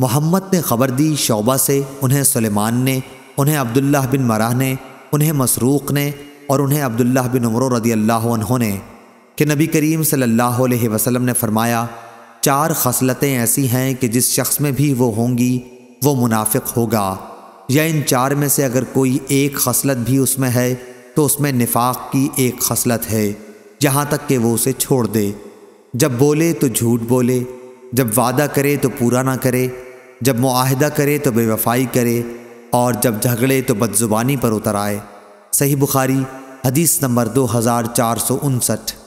मोहम्मद ने खबर दी शोबा से उन्हें सलेमान ने उन्हें अब्दुल्लाह बिन मराह ने उन्हें मसरूक़ ने और उन्हें अब्दुल्लाह बिन उमर रदी अल्लाह ने कि नबी करीम सल्लल्लाहु अलैहि वसल्लम ने फरमाया चार खसलतें ऐसी हैं कि जिस शख्स में भी वो होंगी वो मुनाफिक होगा या इन चार में से अगर कोई एक खसलत भी उसमें है तो उसमें निफाक की एक खसलत है जहाँ तक कि वो उसे छोड़ दे जब बोले तो झूठ बोले जब वादा करे तो पूरा ना करे जब माहदा करे तो बेवफाई करे और जब झगड़े तो बदजुबानी पर उतर आए सही बुखारी हदीस नंबर दो हज़ार चार सौ उनसठ